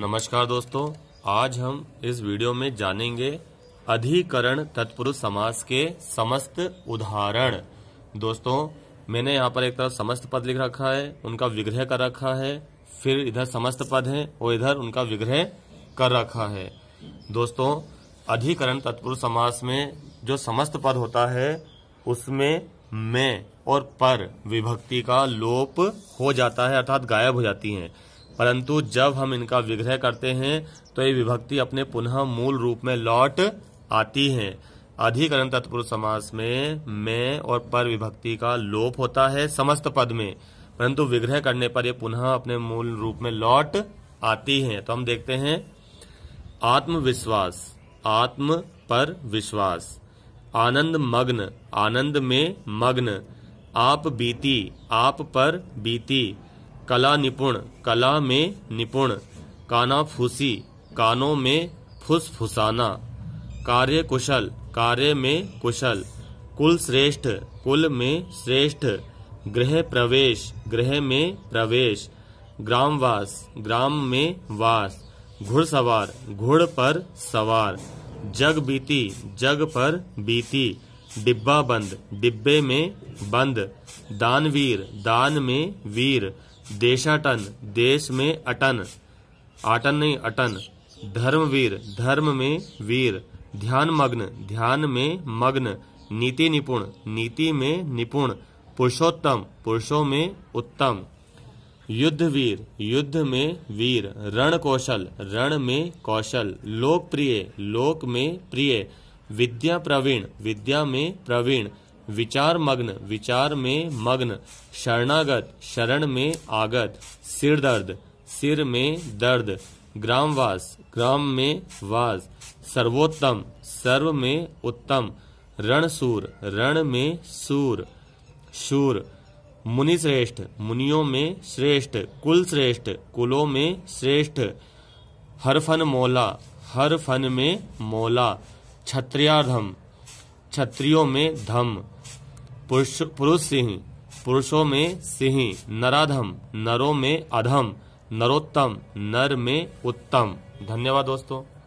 नमस्कार दोस्तों आज हम इस वीडियो में जानेंगे अधिकरण तत्पुरुष समास के समस्त उदाहरण दोस्तों मैंने यहाँ पर एक तरफ समस्त पद लिख रखा है उनका विग्रह कर रखा है फिर इधर समस्त पद है और इधर उनका विग्रह कर रखा है दोस्तों अधिकरण तत्पुरुष समास में जो समस्त पद होता है उसमें मैं और पर विभक्ति का लोप हो जाता है अर्थात गायब हो जाती है परंतु जब हम इनका विग्रह करते हैं तो ये विभक्ति अपने पुनः मूल रूप में लौट आती है अधिकरण तत्पुरुष समास में मैं और पर विभक्ति का लोप होता है समस्त पद में परंतु विग्रह करने पर ये पुनः अपने मूल रूप में लौट आती है तो हम देखते हैं आत्मविश्वास आत्म पर विश्वास आनंद मग्न आनंद में मग्न आप बीती आप पर बीती कला निपुण कला में निपुण काना फूसी कानों में फुस फुसाना कार्य कुशल कार्य में कुशल कुल श्रेष्ठ कुल में श्रेष्ठ गृह प्रवेश गृह में प्रवेश ग्रामवास ग्राम में वास घुड़सवार घुड़ पर सवार जग बीती जग पर बीती डिब्बा बंद डिब्बे में बंद दानवीर दान में वीर देशाटन देश में अटन आटन नहीं अटन धर्मवीर धर्म में वीर ध्यान मग्न ध्यान में मग्न नीति निपुण नीति में निपुण पुरुषोत्तम पुरुषों में उत्तम युद्धवीर युद्ध में वीर रण कौशल रण में कौशल लोकप्रिय लोक में प्रिय विद्या प्रवीण विद्या में प्रवीण विचार मग्न विचार में मग्न शरणागत शरण में आगत सिर दर्द सिर में दर्द ग्रामवास ग्राम में वास सर्वोत्तम सर्व में उत्तम रणसूर रण में सूर शूर मुनि श्रेष्ठ मुनियों में श्रेष्ठ कुल श्रेष्ठ कुलों में श्रेष्ठ हर फन मोला हर फन में मोला क्षत्रियाधम क्षत्रियो में धम पुरुष पुरुष सिंह पुरुषों में सिंह नराधम नरों में अधम नरोत्तम नर में उत्तम धन्यवाद दोस्तों